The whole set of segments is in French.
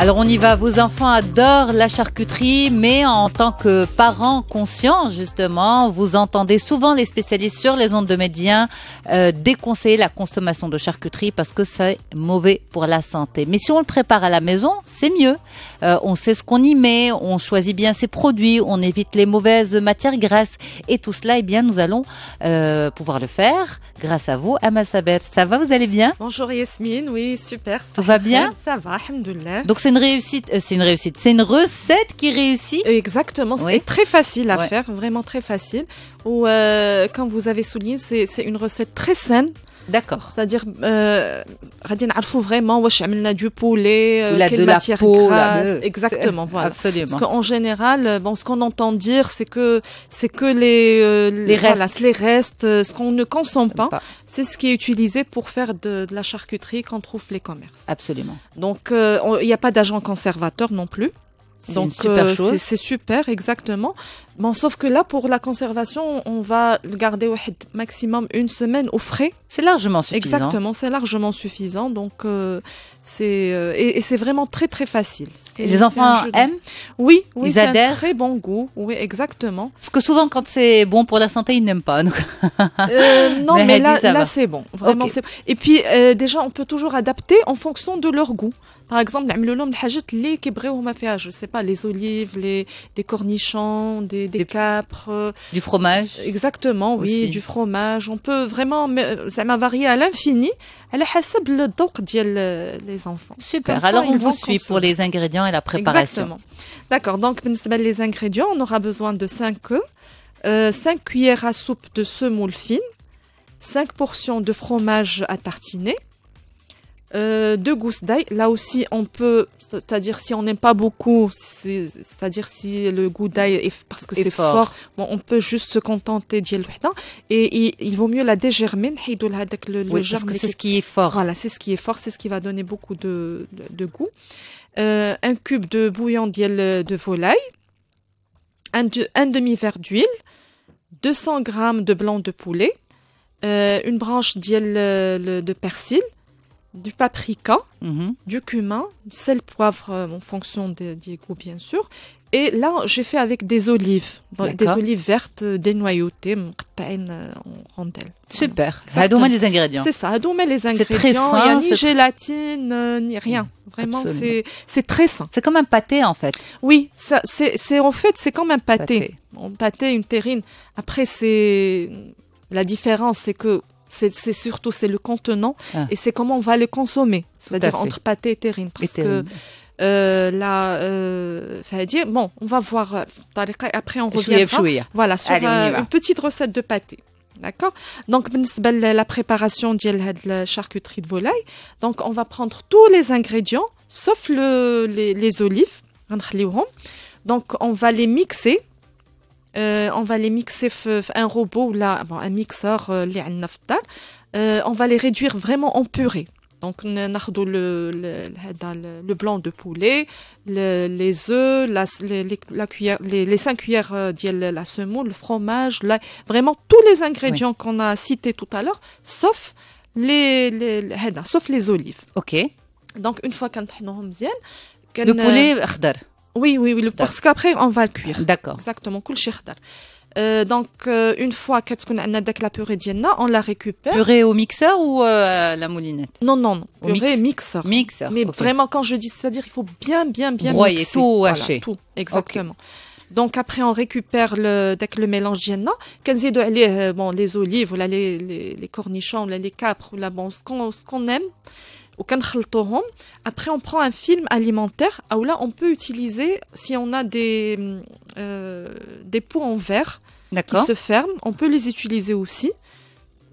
Alors on y va, vos enfants adorent la charcuterie, mais en tant que parents conscients justement, vous entendez souvent les spécialistes sur les ondes de médias euh, déconseiller la consommation de charcuterie parce que c'est mauvais pour la santé. Mais si on le prépare à la maison, c'est mieux. Euh, on sait ce qu'on y met, on choisit bien ses produits, on évite les mauvaises matières grasses et tout cela, eh bien nous allons euh, pouvoir le faire grâce à vous, Amasabeth. Ça va, vous allez bien Bonjour Yasmine, oui super. ça va bien Ça va, c'est une réussite, euh, c'est une réussite, c'est une recette qui réussit. Exactement, c'est très facile à faire, vraiment très facile. Ou quand euh, vous avez souligné, c'est une recette très saine. D'accord. C'est-à-dire, euh, vraiment wesh du poulet, euh, quelle matière grasse, exactement, voilà. Absolument. Parce qu'en général, euh, bon, ce qu'on entend dire, c'est que c'est que les euh, les, restes. les restes, ce qu'on ne consomme pas, c'est ce qui est utilisé pour faire de, la charcuterie qu'on trouve les commerces. Absolument. Donc, il n'y a pas d'agent conservateur non plus. Donc, c'est super, super exactement sauf que là, pour la conservation, on va le garder au maximum une semaine au frais. C'est largement suffisant. Exactement, c'est largement suffisant. Donc, euh, c'est euh, et, c'est vraiment très très facile. Les enfants aiment. Oui, oui, ils ont Un très bon goût. Oui, exactement. Parce que souvent, quand c'est bon pour la santé, ils n'aiment pas. Euh, non, mais, là, c'est bon. Vraiment, Et puis, déjà, on peut toujours adapter en fonction de leur goût. Par exemple, le nom de les ah, je sais pas, les olives, les des cornichons, des des, capres. Euh, du fromage. Exactement, oui, du fromage. On peut vraiment, euh, ça m'a varié à l'infini. Elle a le donc euh, les enfants. Super. Alors on vous suit pour les ingrédients et la préparation. D'accord. Donc les ingrédients, on aura besoin de 5 œufs, 5 cuillères à soupe de semoule fine, 5 portions de fromage à tartiner, euh, de gousses d'ail. Là aussi, on peut, c'est-à-dire si on n'aime pas beaucoup, c'est-à-dire si le goût d'ail est parce que c'est fort, on peut juste se contenter d'y et, et il vaut mieux la dégermer, le, le Parce que c'est ce qui est fort. Voilà, c'est ce qui est fort, c'est ce qui va donner beaucoup de, goût. Euh, un cube de bouillon de volaille, un, un demi-verre d'huile, 200 g de blanc de poulet, euh, une branche euh, de persil, du paprika, mhm. du cumin, du sel poivre euh, en fonction des, des, goûts bien sûr. Et là, j'ai fait avec des olives, des olives vertes euh, des dénoyautées, euh, en rondelles. Super. Ça a les ingrédients. C'est ça, a les ingrédients. C'est très sain. Il n'y a ni gélatine, ni rien. Mm, Vraiment, c'est très sain. C'est comme un pâté en fait. Oui, c'est en fait, c'est comme un pâté. pâté. Un pâté, une terrine. Après, c'est la différence, c'est que c'est surtout c'est le contenant ah. et c'est comment on va le consommer, c'est-à-dire entre pâté et terrine, parce que euh, là, euh, dire bon, on va voir. Euh, après, on reviendra. Voilà sur une petite recette de pâté. D'accord Donc, la préparation de la charcuterie de volaille, donc on va prendre tous les ingrédients, sauf les, les olives, donc on va les mixer euh, on va les mixer un robot là, un mixeur, euh, euh, on va les réduire vraiment en purée. Donc, nardo le, le, le, blanc de poulet, les œufs, la, les, la les, cinq cuillères de la semoule, le fromage, vraiment tous les ingrédients qu'on a cités tout à l'heure, sauf les, olives. Ok. Donc, une fois qu'on a bien, le poulet, oui, oui, oui, parce qu'après, on va le cuire. D'accord. Exactement, cool cher euh, donc euh, une fois qu'on a la purée d'Ienna, on la récupère. Purée au mixeur ou euh, à la moulinette Non non non, purée mixeur. Mixeur. Mais vraiment quand je dis c'est-à-dire il faut bien bien bien broyer mixer. tout haché. tout exactement. Donc après on récupère le dès que le mélange d'Ienna, bon les olives, les, les, cornichons, les capres, ou la bon ce qu'on aime après on prend un film alimentaire ou là on peut utiliser si on a des euh, pots en verre qui se ferment on peut les utiliser aussi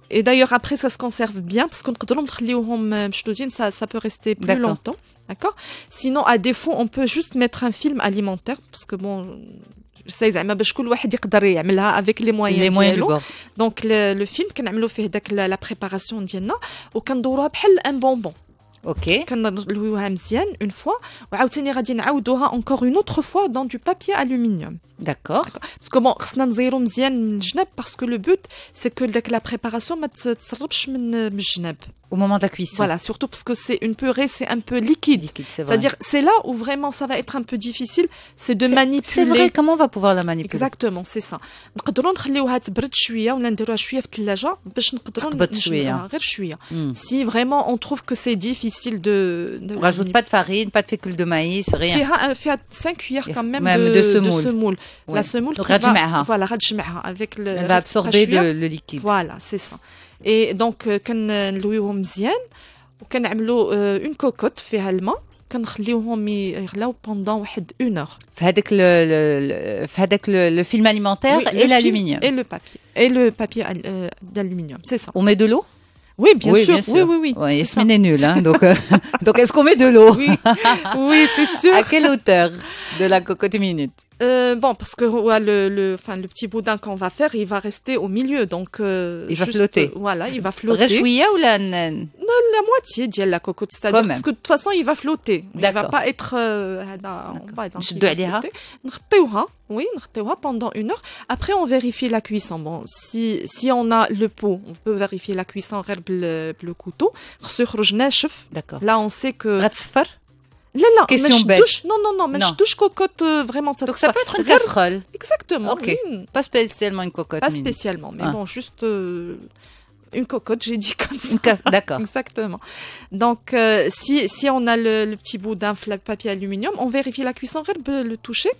et d'ailleurs après ça se conserve bien parce qu'on euh, ça ça peut rester plus longtemps d'accord sinon à défaut on peut juste mettre un film alimentaire parce que bon سي زعما باش كل moyens. يقدر Donc, le film, موان ديالو دونك لو فيلم كنعملو فيه داك لا بريباراسيون ديالنا وكندوروها بحال un bonbon. OK. une fois encore une autre fois dans du papier aluminium. D'accord. Parce que le but c'est que la préparation ne se au moment de la cuisson. Voilà, surtout parce que c'est une purée, c'est un peu liquide. C'est-à-dire, c'est là où vraiment ça va être un peu difficile, c'est de manipuler. C'est vrai, comment on va pouvoir la manipuler Exactement, c'est ça. Si vraiment on trouve que c'est difficile de... On ne rajoute pas de farine, pas de fécule de maïs, كو fait de rien On fait 5 cuillères quand même de semoule. elle va absorber le liquide voilà c'est ça et donc, quand on a une cocotte, on a une cocotte pendant une heure. Vous avec le film alimentaire et l'aluminium Et le papier. Et le papier euh, d'aluminium, c'est ça. On met de l'eau Oui, bien sûr. Oui, oui, oui. La est nulle. Hein, euh, donc, est-ce qu'on met de l'eau Oui, c'est sûr. À quelle hauteur de la cocotte minute euh, bon, parce que le, le, le petit boudin qu'on va faire, il va rester au milieu. Donc, euh, il va flotter. Euh, voilà, il va flotter. Réjouir ou la Non, la moitié dit la cocotte. C'est-à-dire parce que de toute façon, il va flotter. Il ne va pas être. Euh, Je dois aller oui, pendant une heure. Après, on vérifie la cuisson. Bon, si, si on a le pot, on peut vérifier la cuisson avec le, le couteau. D'accord. Là, on sait que non, non, non, mais je touche cocotte euh, vraiment. Ça Donc ça peut être une casserole. Exactement. Pas spécialement une cocotte. Pas spécialement, mais ah. bon, juste euh, une cocotte, j'ai dit comme ça. d'accord. Exactement. Donc euh, si, on a le, petit bout d'un papier aluminium, on vérifie la cuisson, on peut le toucher.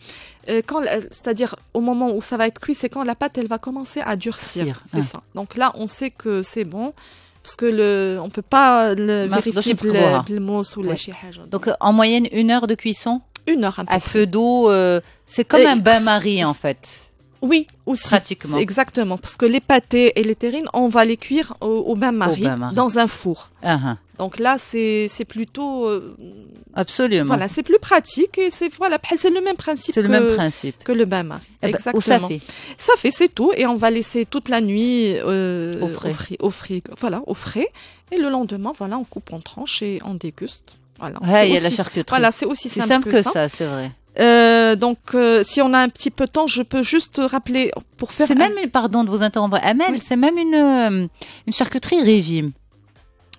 quand, c'est-à-dire au moment où ça va être cuit, c'est quand la pâte elle va commencer à durcir. C'est hein. ça. Donc là, on sait que c'est bon parce que le on peut pas euh, le vérifier le mot ou la Donc euh, en moyenne une heure de cuisson Une heure à, peu à feu d'eau, c'est comme un bain-marie en fait. Oui, aussi. Exactement, parce que les pâtés et les terrines, on va les cuire au, bain-marie dans un four. Ah, ah. Donc là, c'est plutôt. Euh, Absolument. Voilà, c'est plus pratique et c'est voilà, c'est le même principe. le même principe que le bain-marie. Eh ben, Exactement. ça fait. Ça fait, c'est tout, et on va laisser toute la nuit euh, au, frais. Au, voilà, au frais. Et le lendemain, voilà, on coupe en tranches et on déguste. Voilà, c'est aussi, voilà, aussi, simple, que, ça c'est vrai. Euh, donc, euh, si on a un petit peu de temps, je peux juste rappeler pour faire. C'est même, pardon de vous interrompre, Amel, c'est même une, euh, une charcuterie régime.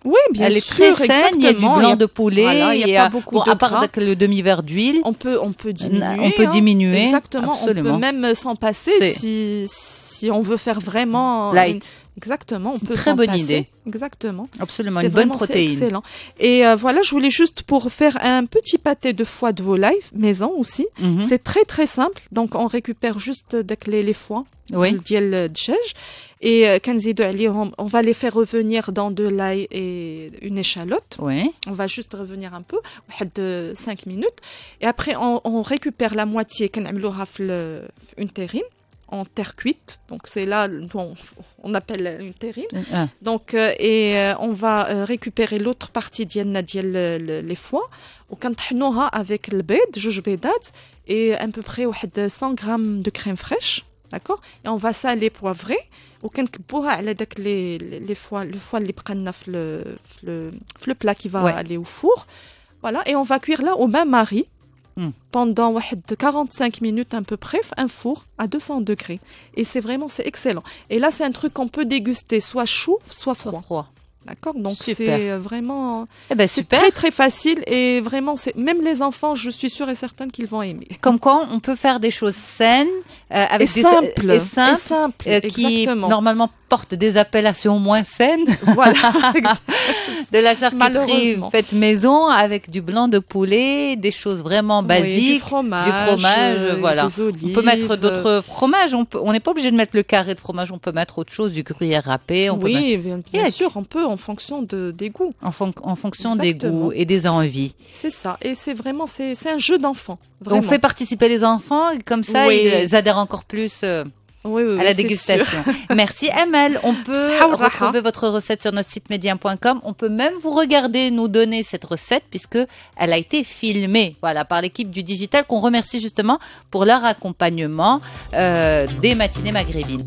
Oui, bien Elle est très saine, il y a du blanc de poulet, il n'y a, pas euh, beaucoup de de à part le demi-verre d'huile. On peut, on peut diminuer. On peut hein. diminuer. exactement, on peut même s'en passer si si on veut faire vraiment light. Exactement, on peut très bonne idée. Exactement. Absolument, une bonne protéine. Excellent. Et euh, voilà, je voulais juste pour faire un petit pâté de foie de volaille maison aussi. Mhm. C'est très très simple. Donc on récupère juste euh, les, les foies, oui. le euh, et on va les faire revenir dans de l'ail et une échalote. Oui. On va juste revenir un peu, de 5 minutes. Et après on, récupère la moitié, une terrine en terre cuite. Donc c'est là on, on appelle une terrine. Mm, Donc euh, et euh, on va euh, récupérer l'autre partie le les foies. On كنطحنوها avec le bed, juge بيضات et à peu près 100 grammes de crème fraîche. D'accord Et on va saler, poivrer. Ou كنكبوها على avec les foies, le foie les le, le, le plat qui va aller au four. Voilà, et on va cuire là au même marie Mm. pendant 45 minutes un peu près, un four à 200 degrés. Et c'est vraiment, c'est excellent. Et là, c'est un truc qu'on peut déguster soit chaud, soit froid. D'accord Donc c'est vraiment eh ben, super. très très facile et vraiment, même les enfants, je suis sûre et certaine qu'ils vont aimer. Comme quoi, on peut faire des choses saines, euh, avec et des, simple, euh, qui normalement porte des appellations moins saines. Voilà, de la charcuterie faite maison avec du blanc de poulet, des choses vraiment basiques, du fromage, du fromage euh, voilà. on peut mettre d'autres fromages. On n'est pas obligé de mettre le carré de fromage. On peut mettre autre chose, du gruyère râpé. oui, bien, sûr, on peut en fonction de, des goûts. En, fonction des goûts et des envies. C'est ça. Et c'est vraiment c'est un jeu d'enfant. On fait participer les enfants, comme ça, ils adhèrent encore plus. Euh, à la dégustation. Merci ML. On peut retrouver votre recette sur notre site médium.com. On peut même vous regarder nous donner cette recette puisque elle a été filmée, voilà, par l'équipe du digital qu'on remercie justement pour leur accompagnement euh, des matinées maghrébines.